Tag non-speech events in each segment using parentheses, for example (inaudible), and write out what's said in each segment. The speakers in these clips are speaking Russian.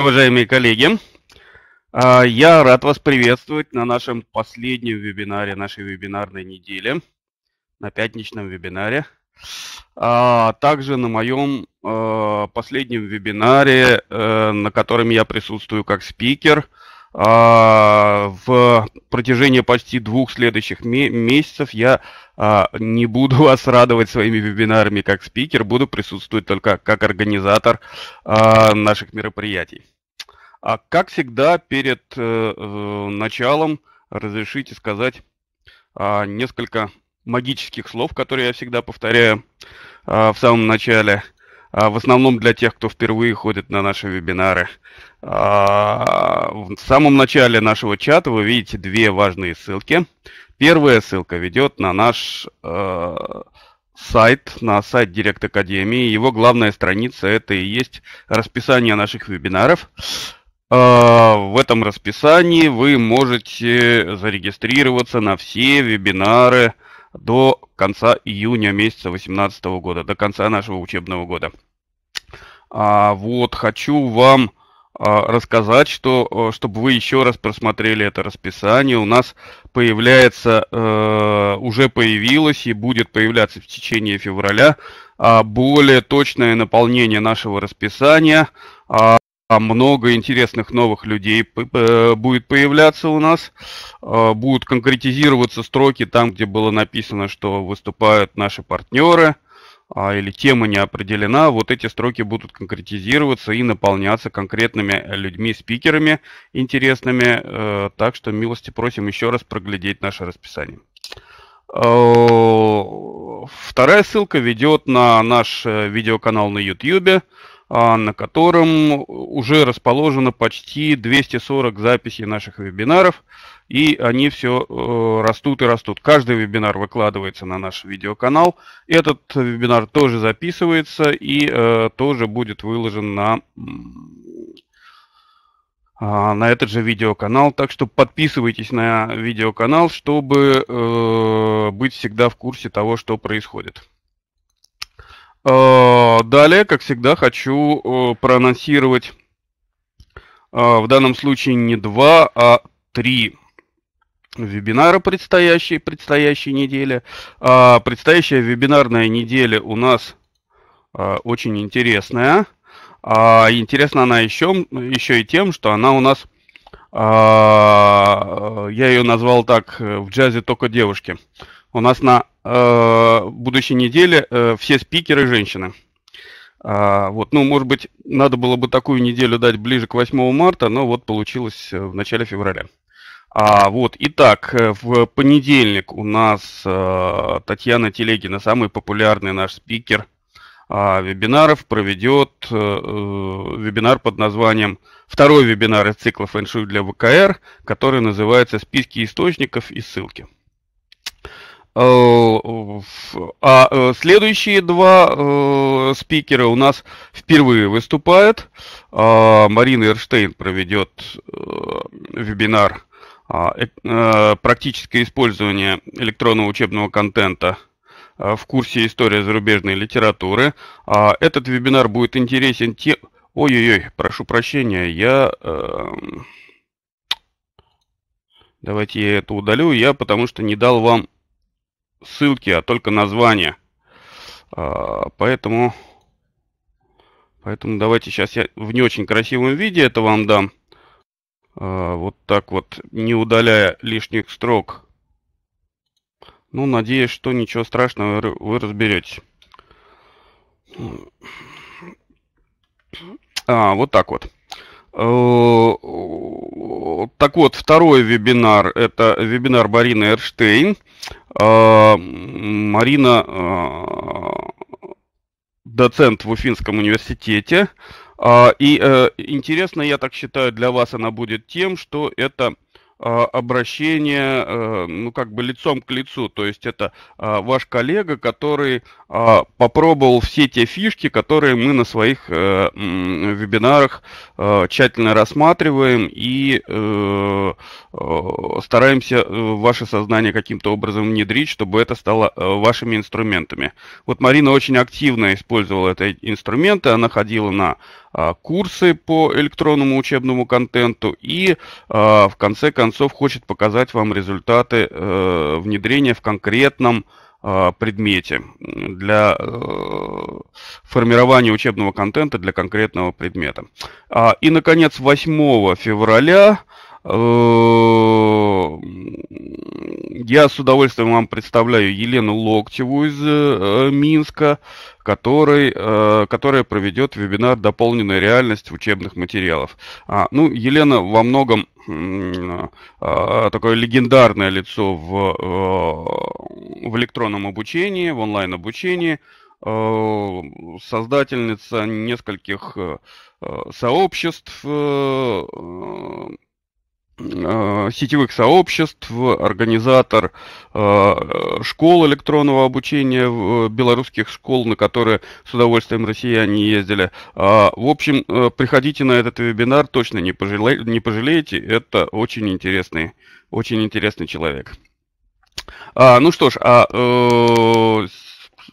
Уважаемые коллеги, а, я рад вас приветствовать на нашем последнем вебинаре нашей вебинарной недели, на пятничном вебинаре. А также на моем а, последнем вебинаре, э, на котором я присутствую как спикер, а, в протяжении почти двух следующих месяцев я не буду (laughs) вас радовать своими вебинарами как спикер, буду присутствовать только как организатор наших мероприятий. А как всегда, перед э, э началом разрешите сказать э, несколько магических слов, которые я всегда повторяю э, в самом начале. Э, в основном для тех, кто впервые ходит на наши вебинары. Э, в самом начале нашего чата вы видите две важные ссылки. Первая ссылка ведет на наш э, сайт, на сайт Директ Академии. Его главная страница – это и есть расписание наших вебинаров. А, в этом расписании вы можете зарегистрироваться на все вебинары до конца июня месяца 2018 года, до конца нашего учебного года. А вот хочу вам а, рассказать, что, а, чтобы вы еще раз просмотрели это расписание, у нас появляется, э, уже появилось и будет появляться в течение февраля более точное наполнение нашего расписания а много интересных новых людей будет появляться у нас. А, будут конкретизироваться строки там, где было написано, что выступают наши партнеры а, или тема не определена, вот эти строки будут конкретизироваться и наполняться конкретными людьми, спикерами интересными. Э, так что милости просим еще раз проглядеть наше расписание. Э, вторая ссылка ведет на наш э, видеоканал на YouTube а, на котором э, уже расположено почти 240 записей наших вебинаров, и они все э, растут и растут. Каждый вебинар выкладывается на наш видеоканал. Этот вебинар тоже записывается и э, тоже будет выложен на а, на этот же видеоканал. Так что подписывайтесь на видеоканал, чтобы э, быть всегда в курсе того, что происходит. Э, далее, как всегда, хочу э, проанонсировать э, в данном случае не два, а три вебинара предстоящей, предстоящей недели. А, предстоящая вебинарная неделя у нас очень интересная. А, интересна она еще, еще и тем, что она у нас, а, я ее назвал так, в джазе только девушки. У нас на э, будущей неделе э, все спикеры женщины. А, вот, ну, может быть, надо было бы такую неделю дать ближе к 8 марта, но вот получилось э, в начале февраля. А, вот, итак, э, в понедельник у нас а, Татьяна Телегина, самый популярный наш спикер а, вебинаров, проведет а, вебинар под названием «Второй вебинар из цикла фэншуй для ВКР», который называется «Списки источников и ссылки». Э, а э, следующие два э, спикера у нас впервые выступают. А, Марина Эрштейн проведет вебинар а, «Практическое использование электронного учебного контента» в курсе «История зарубежной литературы». А, этот вебинар будет интересен тем... Ой-ой-ой, прошу прощения, я... Давайте я это удалю, я потому что не дал вам ссылки, а только название, а, поэтому, поэтому давайте сейчас я в не очень красивом виде это вам дам. А, вот так вот, не удаляя лишних строк. Ну, надеюсь, что ничего страшного вы разберетесь. А, вот так вот. Э, так вот, второй вебинар – это вебинар Марины Эрштейн. Э, Марина э, – доцент в Уфинском университете. И интересно, я так считаю, для вас она будет тем, что это – а, обращение, э, ну, как бы лицом к лицу. То есть это а, ваш коллега, который а, попробовал все те фишки, которые мы на своих э, вебинарах э, тщательно рассматриваем и стараемся ваше сознание каким-то образом внедрить, чтобы это стало вашими инструментами. Вот Марина очень активно использовала эти инструменты, она ходила на а, курсы по электронному учебному контенту и а, в конце концов хочет показать вам результаты э, внедрения в конкретном а, предмете для э, формирования учебного контента для конкретного предмета. И, наконец, 8 февраля Э, я с удовольствием вам представляю Елену Локтеву из э, Минска, который, э, которая проведет вебинар «Дополненная реальность учебных материалов». А, ну, Елена во многом а, такое легендарное лицо в, в электронном обучении, в онлайн-обучении, создательница нескольких сообществ, Э, сетевых сообществ, организатор э, школ электронного обучения, в э, белорусских школ, на которые с удовольствием россияне ездили. А, в общем, приходите на этот вебинар, точно не, пожалеете, это очень интересный, очень интересный человек. А, ну что ж, а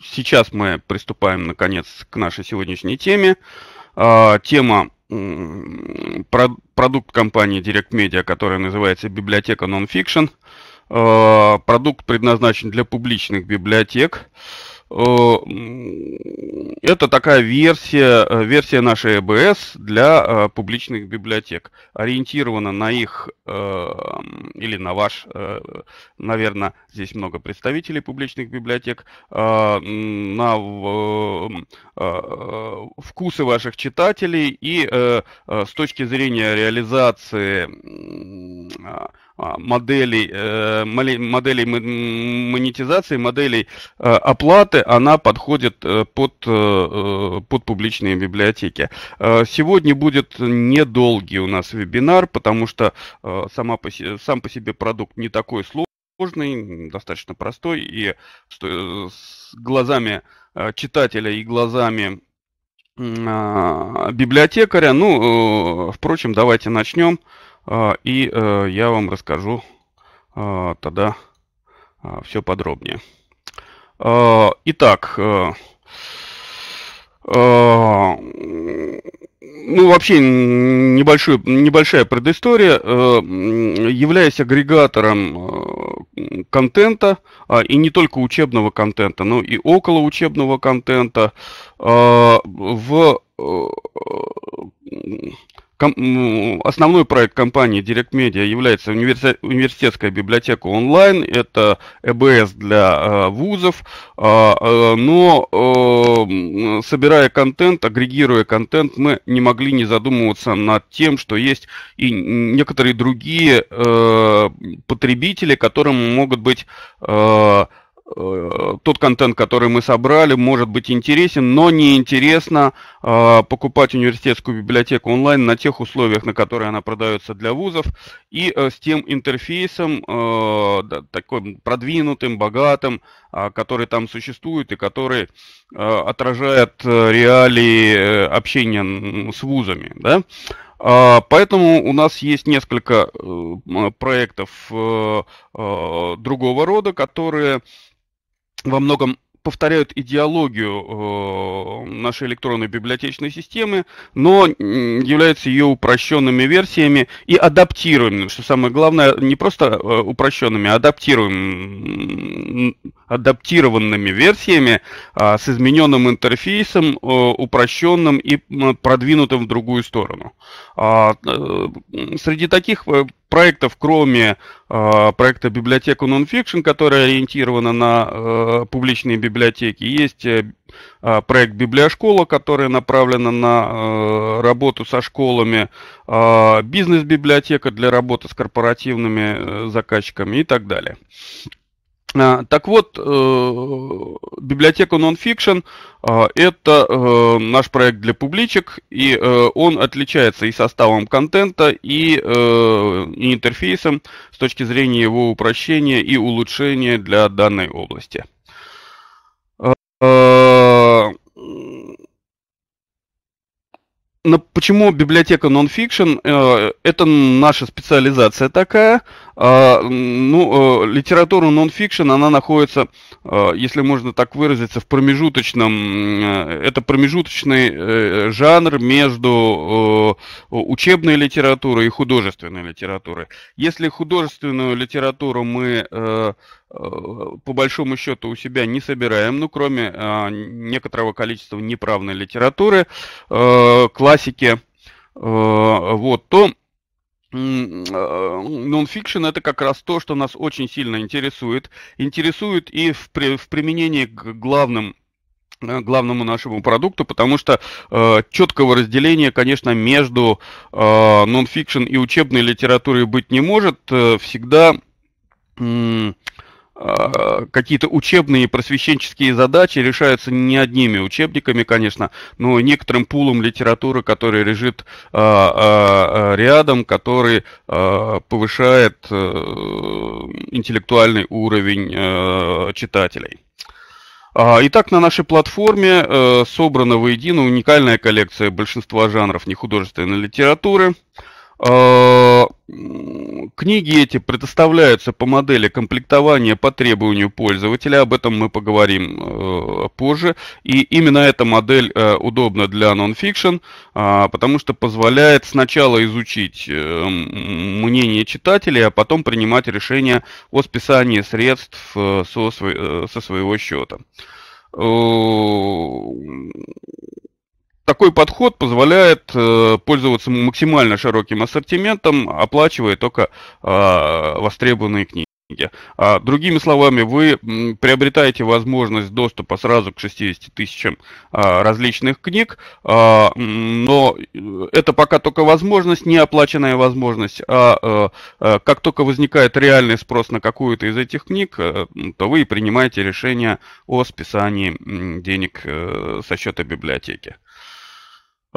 сейчас мы приступаем наконец к нашей сегодняшней теме. А, тема продукт компании Direct Media, которая называется библиотека Nonfiction. Э, продукт предназначен для публичных библиотек. Э, это такая версия, э, версия нашей ЭБС для э, публичных библиотек. Ориентирована на их или на ваш, наверное, здесь много представителей публичных библиотек, на вкусы ваших читателей и с точки зрения реализации а, моделей, э, моделей монетизации, моделей э, оплаты, она подходит э, под, под публичные библиотеки. Сегодня будет недолгий у нас вебинар, потому что сама по, сам по себе продукт не такой сложный сложный, достаточно простой, и с глазами читателя и глазами а, библиотекаря. Ну, впрочем, давайте начнем. А, и э, я вам расскажу а, тогда а, все подробнее. Итак, э, ну, вообще небольшой, небольшая предыстория. Э, являясь агрегатором контента, и не только учебного контента, но и около учебного контента, в Ком- основной проект компании Direct Media является универси- университетская библиотека онлайн, это ЭБС для э, вузов, э, э, но э, собирая контент, агрегируя контент, мы не могли не задумываться над тем, что есть и некоторые другие э, потребители, которым могут быть э, Э, тот контент, который мы собрали, может быть интересен, но неинтересно э, покупать университетскую библиотеку онлайн на тех условиях, на которые она продается для вузов, и э, с тем интерфейсом, э, да, такой продвинутым, богатым, э, который там существует и который э, отражает э, реалии э, общения с вузами. Да? А, поэтому у нас есть несколько проектов другого рода, которые во многом повторяют идеологию э, нашей электронной библиотечной системы, но являются ее упрощенными версиями и адаптируемыми, что самое главное, не просто э, упрощенными, а адаптируем, адаптированными версиями а, с измененным интерфейсом, э, упрощенным и продвинутым в другую сторону. А, среди таких проектов, кроме э, проекта «Библиотека Nonfiction», которая ориентирована на э, публичные библиотеки, есть э, э проект «Библиошкола», который направлен на э, работу со школами, э, бизнес-библиотека для работы с корпоративными э, заказчиками и так далее. Так вот, э, библиотека Nonfiction э, – это э, наш проект для публичек, и он отличается и составом контента, и, и интерфейсом с точки зрения его упрощения и улучшения для данной области. на, почему библиотека нонфикшн? Э, это наша специализация такая. Э, ну, э, литература нонфикшн, она находится, э, если можно так выразиться, в промежуточном. Э, это промежуточный э, жанр между э, учебной литературой и художественной литературой. Если художественную литературу мы э, Э, по большому счету у себя не собираем, ну, кроме э, некоторого количества неправной литературы, э, классики, э, вот, то э, нонфикшн это как раз то, что нас очень сильно интересует. Интересует и в, при, в применении к главным э, главному нашему продукту, потому что э, четкого разделения, конечно, между нонфикшн э, и учебной литературой быть не может. всегда э, Э, какие-то учебные просвещенческие задачи решаются не одними учебниками, конечно, но некоторым пулом литературы, который лежит э, э, рядом, который повышает интеллектуальный уровень читателей. А, итак, на нашей платформе собрана воедино уникальная коллекция большинства жанров нехудожественной литературы – Э, книги эти предоставляются по модели комплектования по требованию пользователя, об этом мы поговорим э, позже. И именно эта модель э, удобна для нонфикшн, э, потому что позволяет сначала изучить э, мнение читателей, а потом принимать решение о списании средств э, со, э, со своего счета. Э, такой подход позволяет э, пользоваться максимально широким ассортиментом, оплачивая только э, востребованные книги. А другими словами, вы приобретаете возможность доступа сразу к 60 тысячам а, различных книг, а, но э, это пока только возможность, не оплаченная возможность, а э, э, как только возникает реальный спрос на какую-то из этих книг, то вы и принимаете решение о списании денег со счета библиотеки.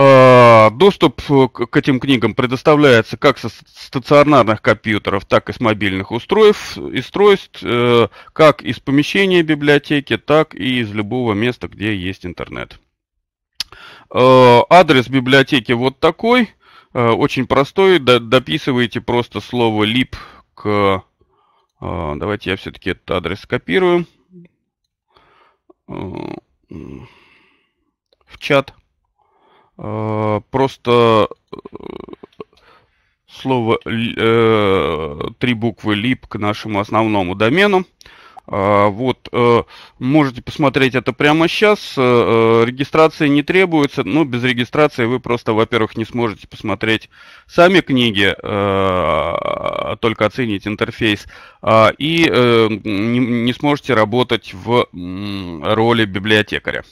Э, доступ э, к этим книгам предоставляется как со стационарных компьютеров, так и с мобильных устройств, устройств э, как из помещения библиотеки, так и из любого места, где есть интернет. Адрес библиотеки вот такой, очень простой, дописываете просто слово lib к... Давайте я все-таки этот адрес скопирую в чат. Э, просто э, слово э, три буквы лип к нашему основному домену. Вот, можете посмотреть это прямо сейчас. Регистрации не требуется, но ну, без регистрации вы просто, во-первых, не сможете посмотреть сами книги, а только оценить интерфейс, а, и не сможете работать в роли библиотекаря.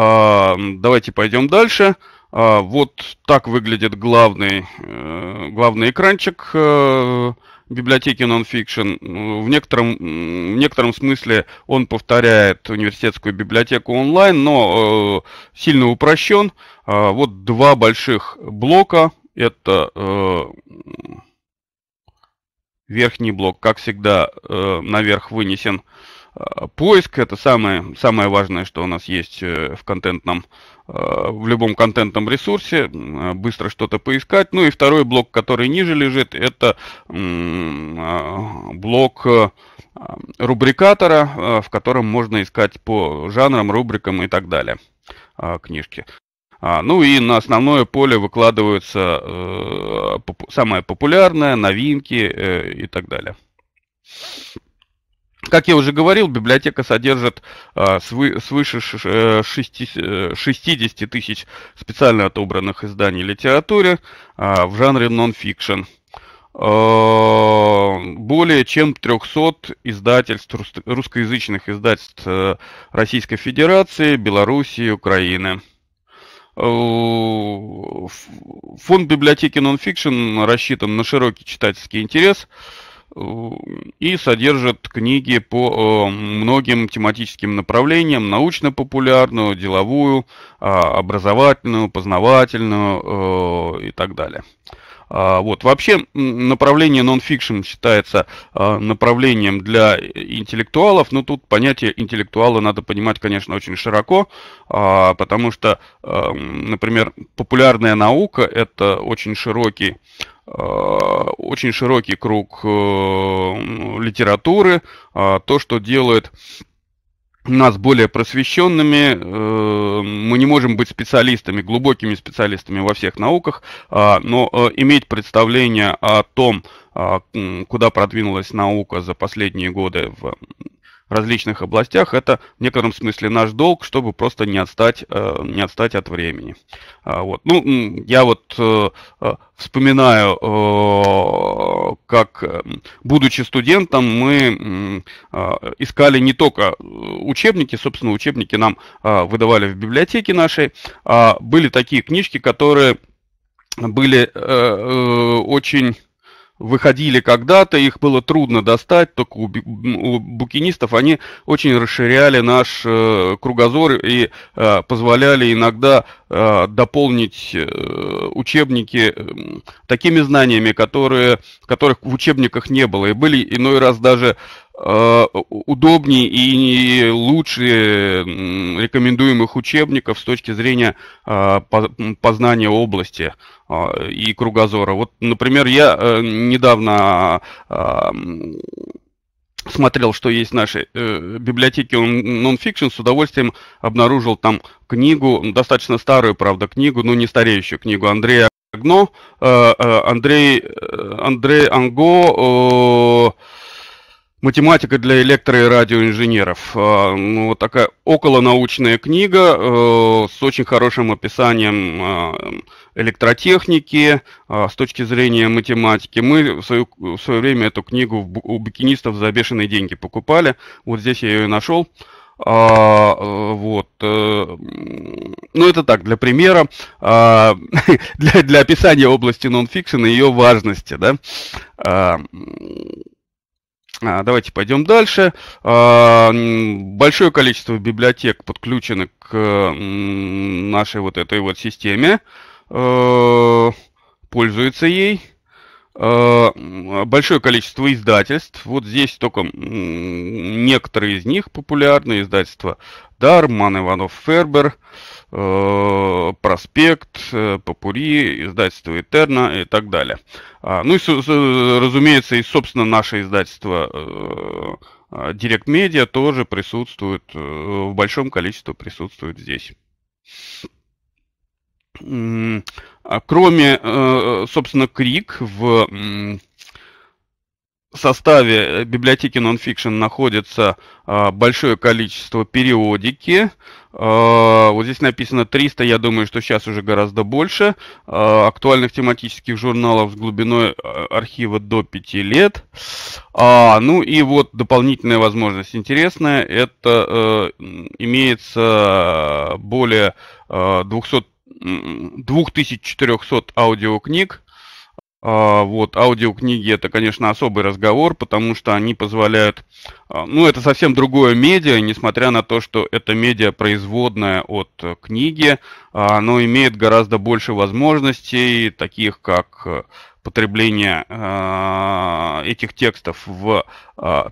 А, давайте пойдем дальше. А, вот так выглядит главный, э, главный экранчик э, библиотеки Nonfiction. В некотором, в некотором смысле он повторяет университетскую библиотеку онлайн, но э, сильно упрощен. А, вот два больших блока. Это верхний блок, как всегда, наверх вынесен Э, поиск это самое, самое важное, что у нас есть э, в контентном, э, в любом контентном ресурсе. Быстро что-то поискать. Ну и второй блок, который ниже лежит, это блок рубрикатора, в котором можно искать по жанрам, рубрикам и так далее книжки. А, ну и на основное поле выкладываются э, поп самое популярное, новинки и так далее. Как я уже говорил, библиотека содержит а, свы, свыше 60, э, э, тысяч специально отобранных изданий литературы а, в жанре нон-фикшн. А, более чем 300 издательств, русскоязычных издательств э, Российской Федерации, Белоруссии, Украины. Фонд библиотеки нонфикшн рассчитан на широкий читательский интерес – Э, и содержит книги по э, многим тематическим направлениям, научно-популярную, деловую, а, образовательную, познавательную э, и так далее. А, вот. Вообще направление нон-фикшн считается а, направлением для интеллектуалов, но ну, тут понятие интеллектуала надо понимать, конечно, очень широко, потому что, например, популярная наука – это очень широкий Э, очень широкий круг э, литературы, а, то, что делает нас более просвещенными, э, мы не можем быть специалистами, глубокими специалистами во всех науках, а, но иметь представление о том, а, куда продвинулась наука за последние годы в различных областях. Это в некотором смысле наш долг, чтобы просто не отстать, э, не отстать от времени. А, вот. Ну, я вот э, э, вспоминаю, как, будучи студентом, мы искали не только учебники, собственно, учебники нам выдавали в библиотеке нашей, а были такие книжки, которые были очень выходили когда-то, их было трудно достать, только у, у букинистов они очень расширяли наш э, кругозор и э, позволяли иногда э, дополнить э, учебники э, такими знаниями, которые, которых в учебниках не было. И были иной раз даже Э, удобнее и лучше рекомендуемых учебников с точки зрения э, познания области э, и кругозора. Вот, например, я недавно смотрел, что есть в нашей библиотеке нон-фикшн, с удовольствием обнаружил там книгу, достаточно старую, правда, книгу, но не стареющую книгу Андрея Агно, Андрей, Андрей Анго, Математика для электро- и радиоинженеров. А, ну, вот такая околонаучная книга э, с очень хорошим описанием а, электротехники а, с точки зрения математики. Мы в свое, в свое время эту книгу у бикинистов за бешеные деньги покупали. Вот здесь я ее и нашел. А, вот. Э, ну, это так, для примера, а, (laughs) для, для описания области нонфикшена и ее важности, да. А, а, давайте пойдем дальше. А, большое количество библиотек подключено к нашей вот этой вот системе, э, пользуется ей. А, большое количество издательств. Вот здесь только некоторые из них популярные издательства. Дарман, Иванов, Фербер. Э, Э, проспект, э, Папури, издательство Этерна и так далее. А, ну и, разумеется, и, собственно, наше издательство Direct э, Media тоже присутствует, в большом количестве присутствует здесь. А кроме, собственно, Крик в в составе библиотеки Nonfiction находится а, большое количество периодики, Э, вот здесь написано 300, я думаю, что сейчас уже гораздо больше. Э, актуальных тематических журналов с глубиной э, архива до 5 лет. А, ну и вот дополнительная возможность интересная. Это имеется более 200 2400 аудиокниг, а, вот, аудиокниги это, конечно, особый разговор, потому что они позволяют, а, ну, это совсем другое медиа, несмотря на то, что это медиа производное от э, книги, а, оно имеет гораздо больше возможностей, таких как э, потребление этих текстов в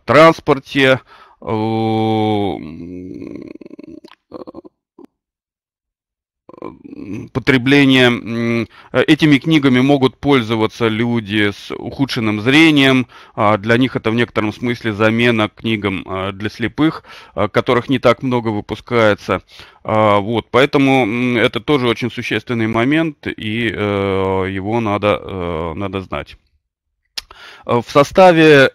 транспорте, э, потребление э, этими книгами могут пользоваться люди с ухудшенным зрением. А, для них это в некотором смысле замена книгам а, для слепых, а, которых не так много выпускается. Вот, поэтому это тоже очень существенный момент, и э, его надо, э, надо знать. В составе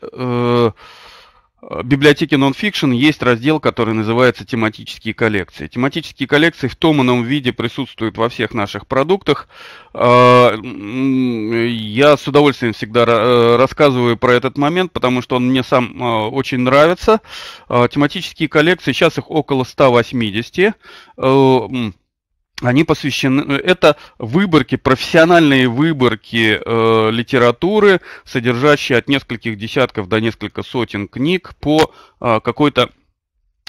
Э, библиотеке Nonfiction есть раздел, который называется «Тематические коллекции». Тематические коллекции в том ином виде присутствуют во всех наших продуктах. Э, я с удовольствием всегда э, рассказываю про этот момент, потому что он мне сам очень нравится. Тематические коллекции, сейчас их около 180 они посвящены, э, это выборки, профессиональные выборки э, литературы, содержащие от нескольких десятков до нескольких сотен книг по э, какой-то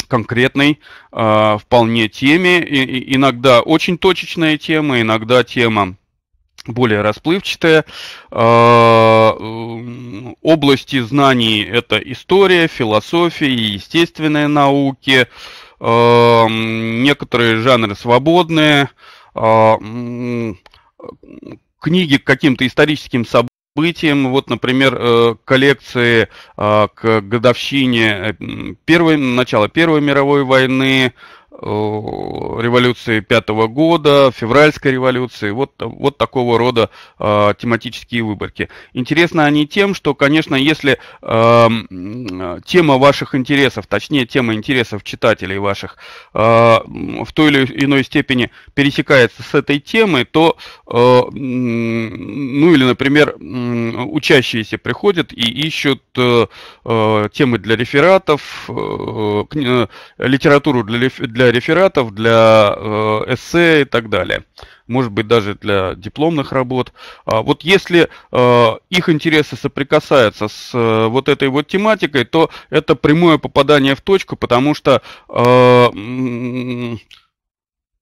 конкретной э, вполне теме. И, и, иногда очень точечная тема, иногда тема более расплывчатая. Э, области знаний – это история, философия, естественные науки, Эм, некоторые жанры свободные, э, книги к каким-то историческим событиям, Вот, например, э, коллекции э, к годовщине первой, начала Первой мировой войны, Э, революции пятого года, февральской революции, вот, вот такого рода э, тематические выборки. Интересны они тем, что, конечно, если э, тема ваших интересов, точнее тема интересов читателей ваших э, в той или иной степени пересекается с этой темой, то, э, ну или, например, учащиеся приходят и ищут э, э темы для рефератов, э, э литературу для, для рефератов, для э, эссе и так далее. Может быть, даже для дипломных работ. А вот если э, их интересы соприкасаются с э, вот этой вот тематикой, то это прямое попадание в точку, потому что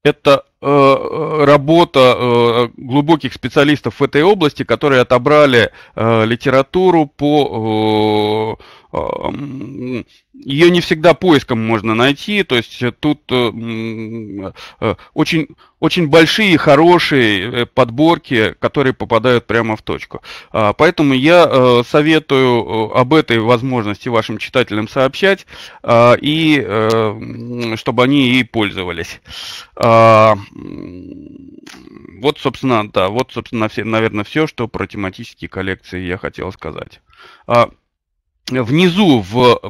это э, работа э, глубоких специалистов в этой области, которые отобрали э, литературу по э, Эм, ее не всегда поиском можно найти, то есть тут э, э, очень, очень большие, хорошие э, подборки, которые попадают прямо в точку. А, поэтому я советую об этой возможности вашим читателям сообщать, а, и чтобы они ей пользовались. А, вот, собственно, да, вот, собственно, все, наверное, все, что про тематические коллекции я хотел сказать внизу в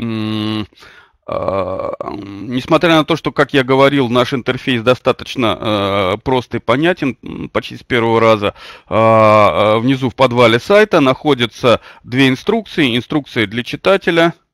а, несмотря на то, что, как я говорил, наш интерфейс достаточно э, прост и понятен почти с первого раза, э, внизу в подвале сайта находятся две инструкции. Инструкция для читателя –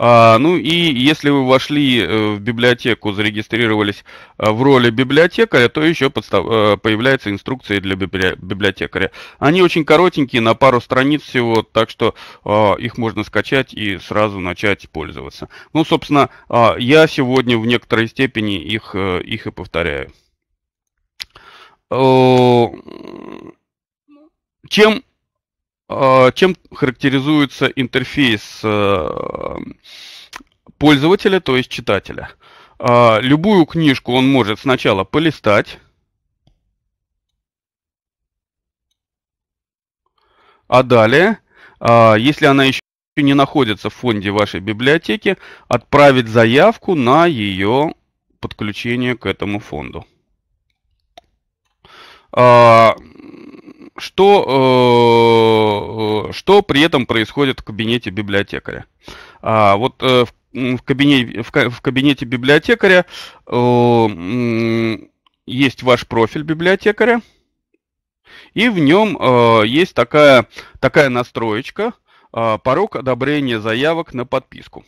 а, ну и если вы вошли э, в библиотеку, зарегистрировались э, в роли библиотекаря, то еще подстав... Э, появляется инструкция для библиотекаря. Они очень коротенькие, на пару страниц всего, так что а, их можно скачать и сразу начать пользоваться. Ну, собственно, а, я сегодня в некоторой степени их, их и повторяю. Чем а, чем характеризуется интерфейс э, пользователя, то есть читателя. А, любую книжку он может сначала полистать, а далее, а, если она еще не находится в фонде вашей библиотеки, отправить заявку на ее подключение к этому фонду что, э, э, что при этом происходит в кабинете библиотекаря. А, вот э, в, в, кабинете, в, в кабинете библиотекаря есть ваш профиль библиотекаря, и в нем есть такая, такая настроечка порог одобрения заявок на подписку.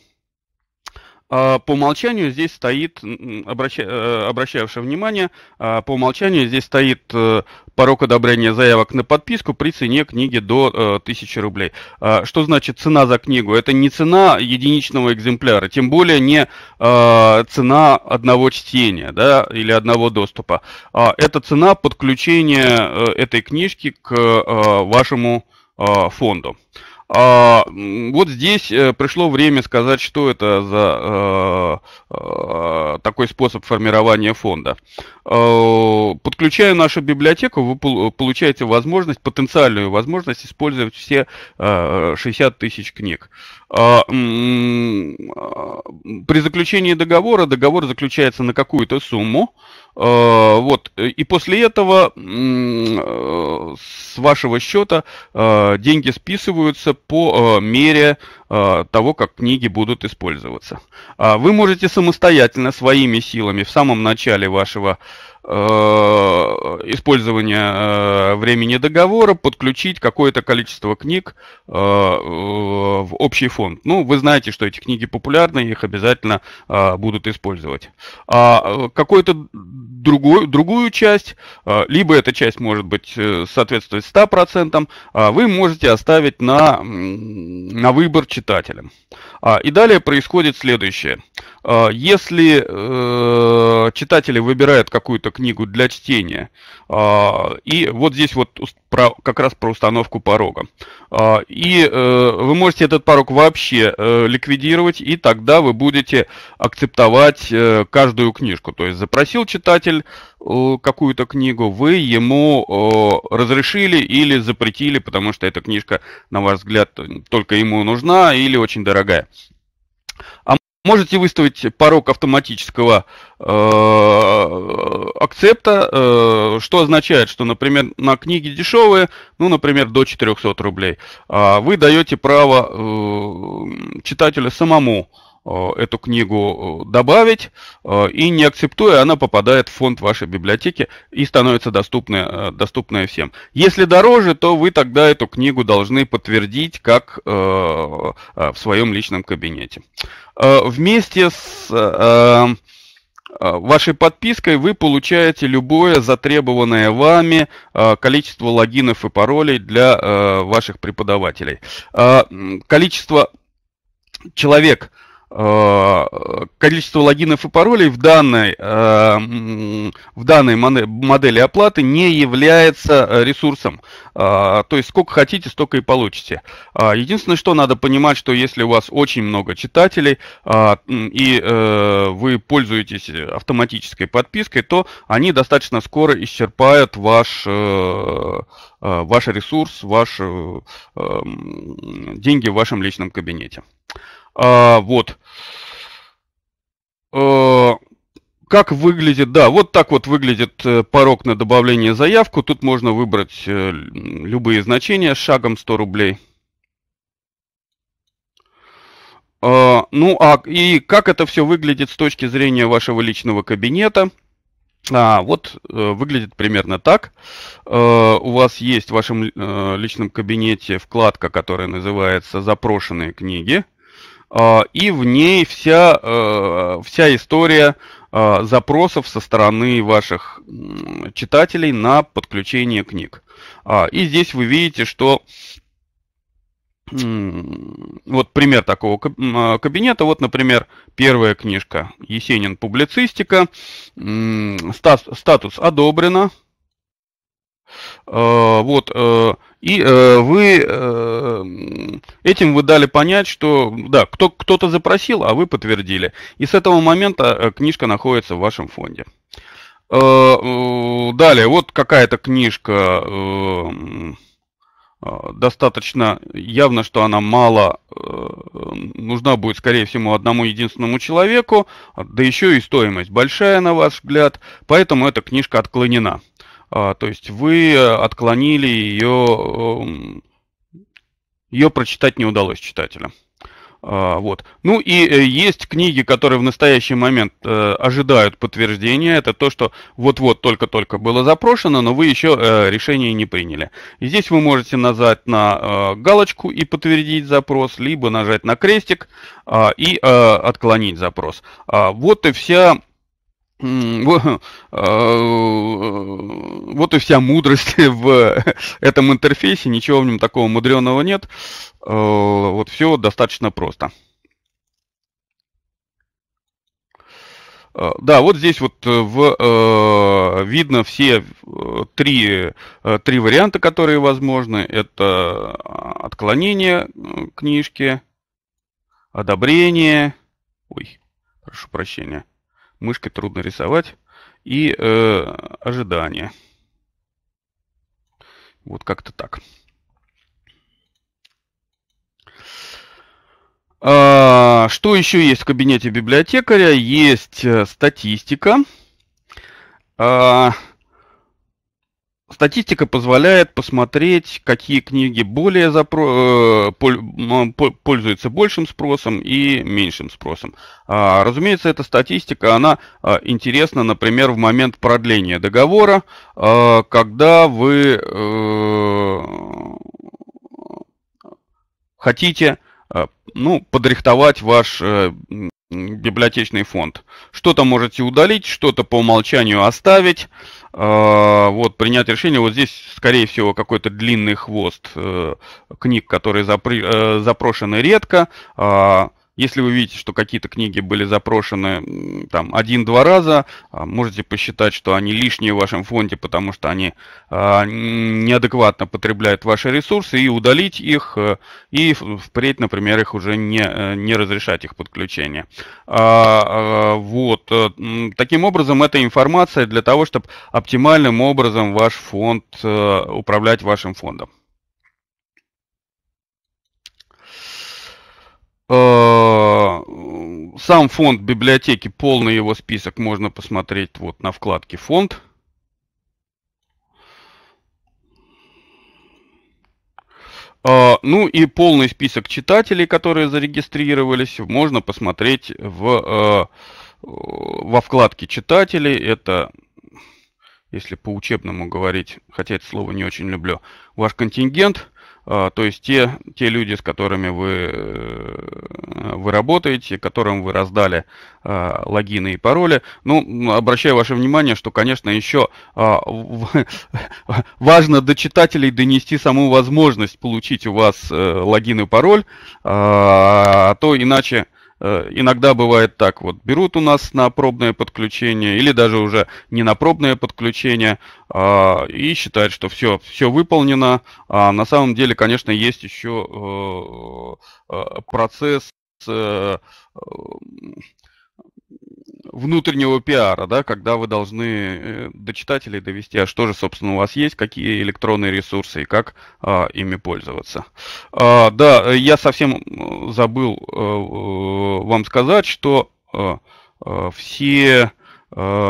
А, по умолчанию здесь стоит, обраща, э, обращавший внимание, а, по умолчанию здесь стоит э, порог одобрения заявок на подписку при цене книги до 1000 э, рублей. А, что значит цена за книгу? Это не цена единичного экземпляра, тем более не цена одного чтения да, или одного доступа. Это цена подключения этой книжки к вашему фонду. А, вот здесь э, пришло время сказать, что это за а, а, такой способ формирования фонда. А, подключая нашу библиотеку, вы получаете возможность, потенциальную возможность использовать все а, 60 тысяч книг. А, при заключении договора договор заключается на какую-то сумму, Э, вот. И после этого э, с вашего счета э, деньги списываются по мере того, как книги будут использоваться. А вы можете самостоятельно своими силами в самом начале вашего Э, использования э, времени договора подключить какое-то количество книг э, в общий фонд. Ну, вы знаете, что эти книги популярны, их обязательно будут использовать. А какую-то другую, другую часть, либо эта часть может быть соответствовать 100%, а вы можете оставить на, на выбор читателям. А, и далее происходит следующее. А, если читатели выбирают какую-то книгу для чтения. А, и вот здесь вот как раз про установку порога. А, и э, вы можете этот порог вообще э, ликвидировать, и тогда вы будете акцептовать э, каждую книжку. То есть запросил читатель какую-то книгу, вы ему разрешили или запретили, потому что эта книжка, на ваш взгляд, только ему нужна или очень дорогая. Можете выставить порог автоматического э, акцепта, э, что означает, что, например, на книги дешевые, ну, например, до 400 рублей, э, вы даете право э, читателю самому э, Э, эту книгу э, добавить, э, и не акцептуя, она попадает в фонд вашей библиотеки и становится доступной, доступной всем. Если дороже, то вы тогда эту книгу должны подтвердить как в своем личном кабинете. Вместе с вашей подпиской вы получаете любое затребованное вами количество логинов и паролей для ваших преподавателей. Количество человек, Э, количество логинов и паролей в данной, э, в данной модели оплаты не является э, ресурсом. То есть сколько хотите, столько и получите. Единственное, что надо понимать, что если у вас очень много читателей и вы пользуетесь автоматической подпиской, то они достаточно скоро исчерпают ваш, ваш ресурс, ваши деньги в вашем личном кабинете. А, вот. А, как выглядит, да, вот так вот выглядит э, порог на добавление заявку. Тут можно выбрать э, любые значения шагом 100 рублей. А, ну а и как это все выглядит с точки зрения вашего личного кабинета? А, вот э, выглядит примерно так. А, у вас есть в вашем личном кабинете вкладка, которая называется «Запрошенные книги». А, и в ней вся, э, вся история э, запросов со стороны ваших читателей на подключение книг. А, и здесь вы видите, что вот пример такого а, кабинета. Вот, например, первая книжка Есенин «Публицистика». Статус одобрено. Э, вот и э, вы э, этим вы дали понять, что да, кто, кто-то запросил, а вы подтвердили. И с этого момента э, книжка находится в вашем фонде. Э, э, далее, вот какая-то книжка, э, э, достаточно явно, что она мало э, нужна будет, скорее всего, одному единственному человеку, а, да еще и стоимость большая, на ваш взгляд, поэтому эта книжка отклонена. А, то есть вы э, отклонили ее, э, ее прочитать не удалось читателю. А, вот. Ну и э, есть книги, которые в настоящий момент ожидают подтверждения. Это то, что вот-вот только-только было запрошено, но вы еще решение не приняли. И здесь вы можете нажать на галочку и подтвердить запрос, либо нажать на крестик а, и отклонить запрос. Вот и вся а, вот, и вся мудрость (laughs) в этом интерфейсе, ничего в нем такого мудреного нет. А, вот все достаточно просто. А, да, вот здесь вот э, в, э, видно все э, три, три варианта, которые возможны. Это отклонение книжки, одобрение, ой, прошу прощения, мышкой трудно рисовать, и э, ожидание. Вот как-то так. А, что еще есть в кабинете библиотекаря? Есть э, статистика. А, Статистика позволяет посмотреть, какие книги более запро... Э, пользуются большим спросом и меньшим спросом. А, разумеется, эта статистика, она а, интересна, например, в момент продления договора, а, когда вы э, хотите ну, подрихтовать ваш э, библиотечный фонд. Что-то можете удалить, что-то по умолчанию оставить. А, вот, принять решение. Вот здесь, скорее всего, какой-то длинный хвост э, книг, которые запри... Э, запрошены редко. А, если вы видите, что какие-то книги были запрошены там один-два раза, а, можете посчитать, что они лишние в вашем фонде, потому что они а, неадекватно потребляют ваши ресурсы, и удалить их, э, и впредь, например, их уже не, э, не разрешать их подключение. а, а вот. Э, таким образом, эта информация для того, чтобы оптимальным образом ваш фонд, управлять вашим фондом. Э, сам фонд библиотеки, полный его список можно посмотреть вот на вкладке «Фонд». Э, ну и полный список читателей, которые зарегистрировались, можно посмотреть в, э, во вкладке «Читатели». Это, если по учебному говорить, хотя это слово не очень люблю, ваш контингент – а, то есть те, те люди, с которыми вы, э, вы работаете, которым вы раздали а, логины и пароли. Ну, обращаю ваше внимание, что, конечно, еще а, (laughs) важно до читателей донести саму возможность получить у вас э, логин и пароль, а то иначе Э, иногда бывает так, вот берут у нас на пробное подключение или даже уже не на пробное подключение а, и считают, что все, все выполнено. А на самом деле, конечно, есть еще э, э, процесс внутреннего пиара, да, когда вы должны э, до читателей довести, а что же, собственно, у вас есть, какие электронные ресурсы и как а, ими пользоваться. А, да, э, я совсем э, забыл а, вам сказать, что а, а, все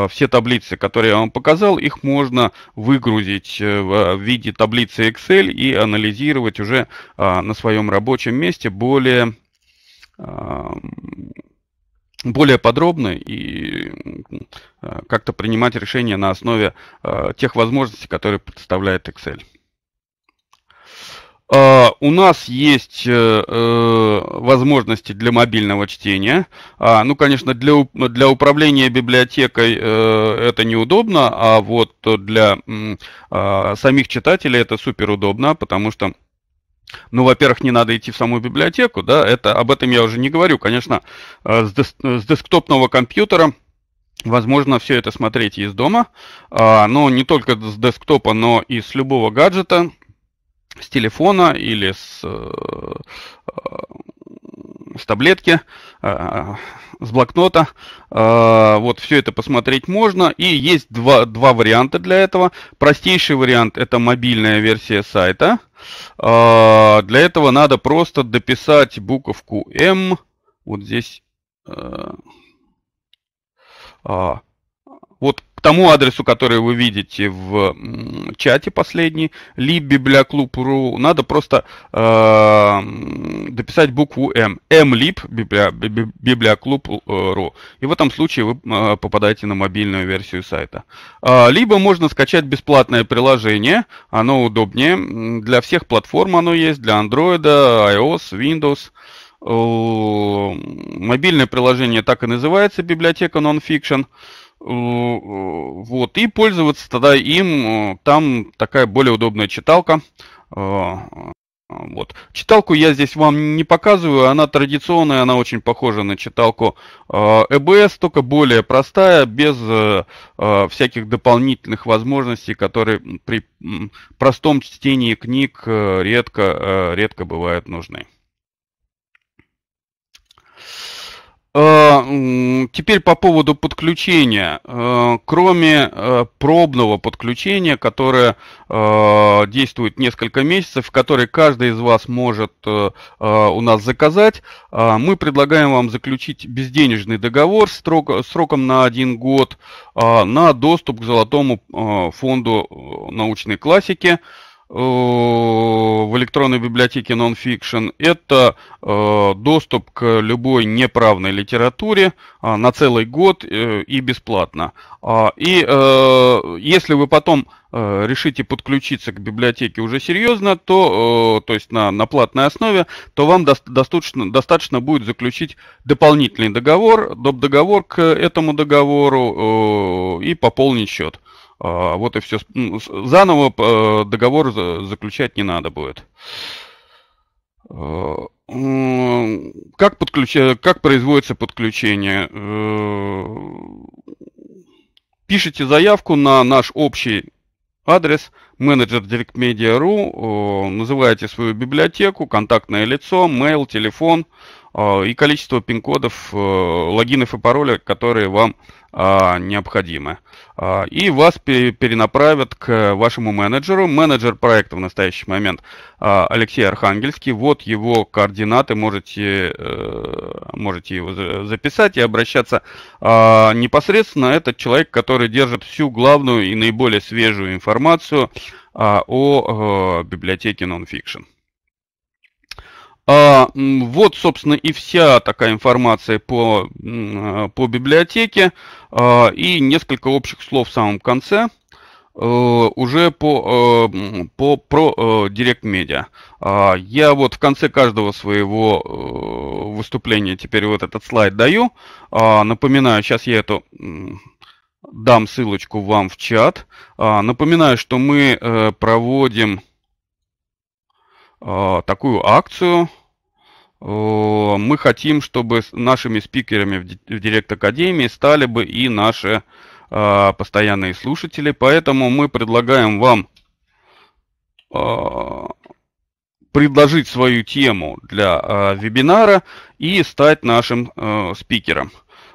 все таблицы, которые я вам показал, их можно выгрузить в виде таблицы Excel и анализировать уже а, на своем рабочем месте более более подробно и э, как-то принимать решения на основе э, тех возможностей, которые предоставляет Excel. А, у нас есть э, возможности для мобильного чтения. А, ну, конечно, для, для управления библиотекой это неудобно, а вот для а, самих читателей это суперудобно, потому что ну, во-первых, не надо идти в самую библиотеку, да, это, об этом я уже не говорю. Конечно, э, с, дес, э, с десктопного компьютера возможно все это смотреть из дома, а, но не только с десктопа, но и с любого гаджета, с телефона или с, э, с таблетки. А, а, с блокнота. А, вот все это посмотреть можно. И есть два, два варианта для этого. Простейший вариант это мобильная версия сайта. А, для этого надо просто дописать буковку М. Вот здесь. Э, а, вот тому адресу, который вы видите в чате последний, libbiblioclub.ru надо просто э, дописать букву M. mlib bibliaclub.ru. И в этом случае вы э, попадаете на мобильную версию сайта. Э, либо можно скачать бесплатное приложение, оно удобнее. Для всех платформ оно есть, для Android, iOS, Windows э, мобильное приложение так и называется библиотека Nonfiction. Э, вот, и пользоваться тогда им. Э, там такая более удобная читалка. Э, вот. Читалку я здесь вам не показываю, она традиционная, она очень похожа на читалку EBS, только более простая, без всяких дополнительных возможностей, которые при простом чтении книг редко, редко бывают нужны. А, теперь по поводу подключения. А, кроме а, пробного подключения, которое действует несколько месяцев, который каждый из вас может э, у нас заказать, мы предлагаем вам заключить безденежный договор сроком на один год на доступ к золотому фонду э, научной классики – Э, в электронной библиотеке Nonfiction – это э, доступ к любой неправной литературе а, на целый год э, и бесплатно. А, и если вы потом решите подключиться к библиотеке уже серьезно, то, то есть на, на платной основе, то вам достаточно, достаточно будет заключить дополнительный договор, доп. договор к этому договору и пополнить счет. А, вот и все. Ну, заново э, договор заключать не надо будет. А, как, подключ... как производится подключение? Э, пишите заявку на наш общий адрес менеджер directmedia.ru, называете свою библиотеку, контактное лицо, mail, телефон а, и количество пин-кодов, э, логинов и пароля, которые вам э, а, необходимы. А, и вас перенаправят к вашему менеджеру. Менеджер проекта в настоящий момент а, Алексей Архангельский. Вот его координаты, можете, э, можете его записать и обращаться непосредственно. Это человек, который держит всю главную и наиболее свежую информацию о э, библиотеке Nonfiction. вот, собственно, и вся такая информация по, э, по библиотеке. А, и несколько общих слов в самом конце э, уже по, э, по про э, Direct Media. А, я вот в конце каждого своего выступления теперь вот этот слайд даю. А, напоминаю, сейчас я эту дам ссылочку вам в чат. Напоминаю, что мы проводим такую акцию – Э, мы хотим, чтобы нашими спикерами в Директ Академии стали бы и наши э, постоянные слушатели. Поэтому мы предлагаем вам э, предложить свою тему для вебинара и стать нашим спикером.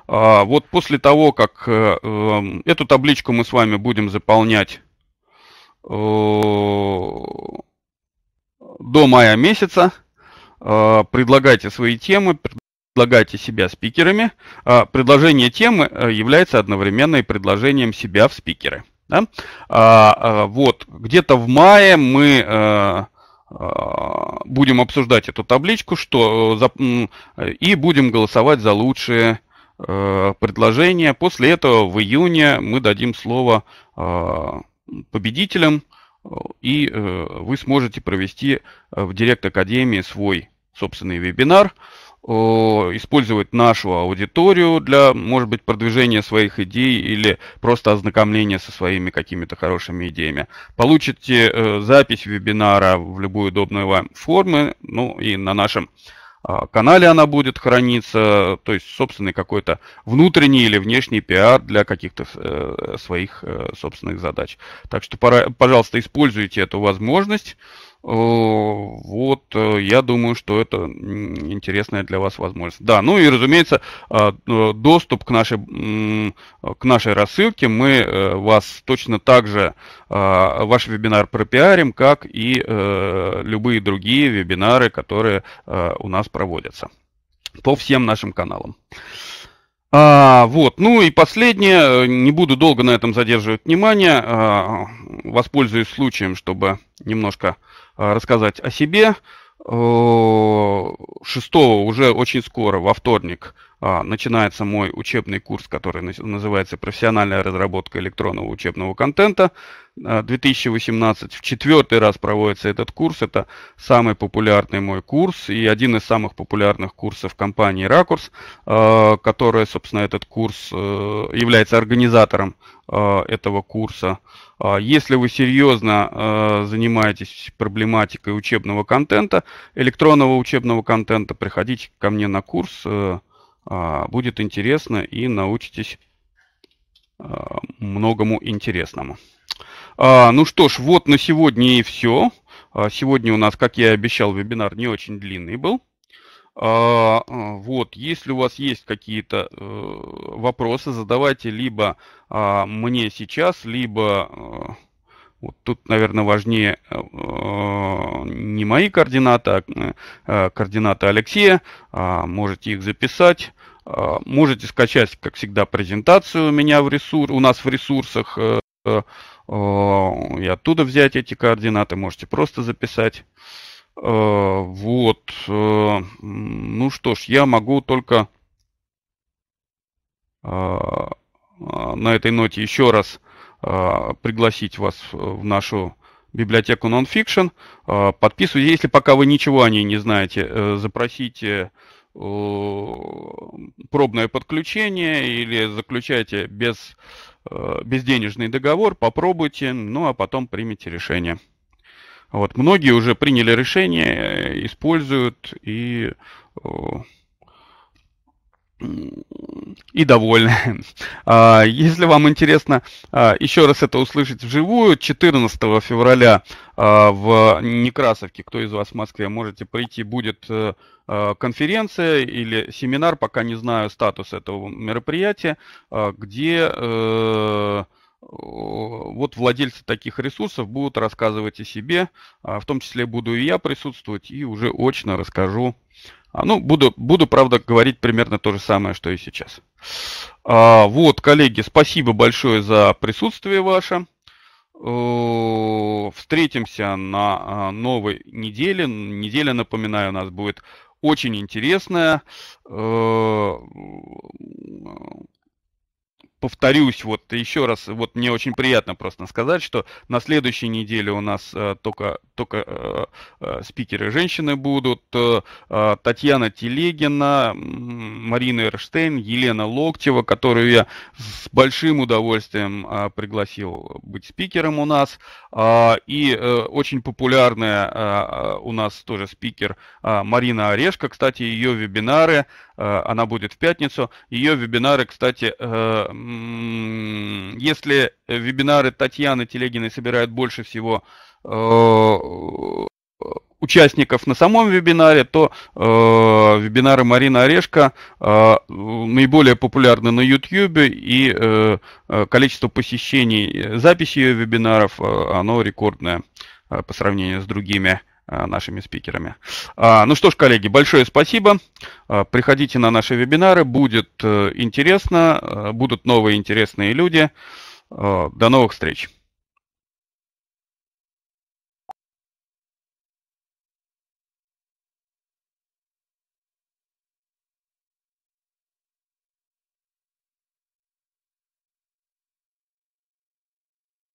А вот после того, как эм, эту табличку мы с вами будем заполнять до мая месяца, Э, предлагайте свои темы, предлагайте себя спикерами. Э, предложение темы э, является одновременно и предложением себя в спикеры. Да? А, а, вот, где-то в мае мы будем обсуждать эту табличку, что и будем голосовать за лучшие предложения. После этого в июне мы дадим слово победителям, и э, вы сможете провести э, в Директ Академии свой собственный вебинар, э, использовать нашу аудиторию для, может быть, продвижения своих идей или просто ознакомления со своими какими-то хорошими идеями. Получите запись вебинара в любой удобной вам форме, ну и на нашем а, канале она будет храниться, то есть собственный какой-то внутренний или внешний пиар для каких-то э, своих э, собственных задач. Так что, пожалуйста, используйте эту возможность. Э, вот, э, я думаю, что это интересная для вас возможность. Да, ну и, разумеется, а, э, доступ к нашей, к нашей рассылке мы вас точно так же, а, ваш вебинар пропиарим, как и любые другие вебинары, которые у нас проводятся по всем нашим каналам. А, вот, ну и последнее, э, не буду долго на этом задерживать внимание, а, воспользуюсь случаем, чтобы немножко а, рассказать о себе. 6 уже очень скоро, во вторник, а, начинается мой учебный курс, который называется «Профессиональная разработка электронного учебного контента». 2018 а, в четвертый раз проводится этот курс. Это самый популярный мой курс и один из самых популярных курсов компании «Ракурс», а, которая, собственно, этот курс э, является организатором этого курса. Если вы серьезно занимаетесь проблематикой учебного контента, электронного учебного контента, приходите ко мне на курс э, – а, будет интересно и научитесь а, многому интересному. А, ну что ж, вот на сегодня и все. Сегодня у нас, как я и обещал, вебинар не очень длинный был. Вот, если у вас есть какие-то э, вопросы, задавайте либо мне сейчас, либо э, вот тут, наверное, важнее э, не мои координаты, а координаты Алексея. Можете их записать. А, можете скачать, как всегда, презентацию у меня в ресурс, у нас в ресурсах э, э, э, и оттуда взять эти координаты, можете просто записать. Вот, ну что ж, я могу только на этой ноте еще раз пригласить вас в нашу библиотеку Nonfiction. Подписывайтесь, если пока вы ничего о ней не знаете, запросите Э, пробное подключение или заключайте без, э, безденежный договор, попробуйте, ну а потом примите решение. Вот, многие уже приняли решение, э, используют и и довольны. (laughs) А, если вам интересно а, еще раз это услышать вживую, 14 февраля а, в Некрасовке, кто из вас в Москве, можете прийти, будет э, э, конференция или семинар, пока не знаю статус этого мероприятия, где э, вот владельцы таких ресурсов будут рассказывать о себе, в том числе буду и я присутствовать, и уже очно расскажу а, ну, буду, буду, правда, говорить примерно то же самое, что и сейчас. А, вот, коллеги, спасибо большое за присутствие ваше. Встретимся на а, новой неделе. Неделя, напоминаю, у нас будет очень интересная повторюсь, вот еще раз, вот мне очень приятно просто сказать, что на следующей неделе у нас э, только, только э, э спикеры женщины будут. Э, э Татьяна Телегина, Марина Эрштейн, Елена Локтева, которую я с большим удовольствием э, пригласил быть спикером у нас. Э, и э, очень популярная э, э, у нас тоже спикер э, Марина Орешка, Кстати, ее вебинары Э, она будет в пятницу. Ее вебинары, кстати, э, если вебинары Татьяны Телегиной собирают больше всего э, участников на самом вебинаре, то э, вебинары Марина Орешка э, наиболее популярны на YouTube, и э, количество посещений записи ее вебинаров, э, оно рекордное э, по сравнению с другими Э, нашими спикерами. А, ну что ж, коллеги, большое спасибо. А, приходите на наши вебинары, будет э, интересно, э, будут новые интересные люди. До новых встреч!